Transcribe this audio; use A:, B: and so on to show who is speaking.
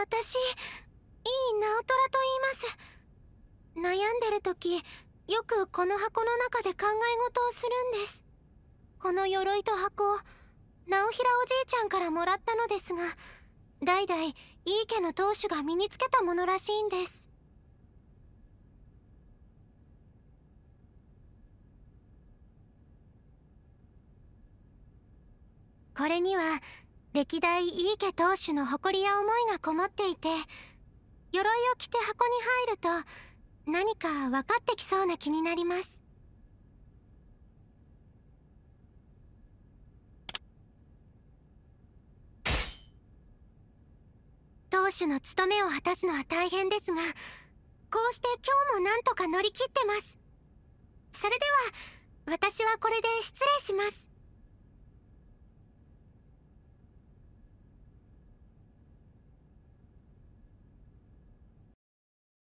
A: 私、いい直虎と言います。悩んでる時、よくこの箱の中で考え事をするんです。この鎧と箱を、直平おじいちゃんからもらったのですが、代々、いい家の当主が身につけたものらしいんです。これには歴代井伊家当主の誇りや思いがこもっていて鎧を着て箱に入ると何か分かってきそうな気になります当主の務めを果たすのは大変ですがこうして今日もなんとか乗り切ってますそれでは私はこれで失礼します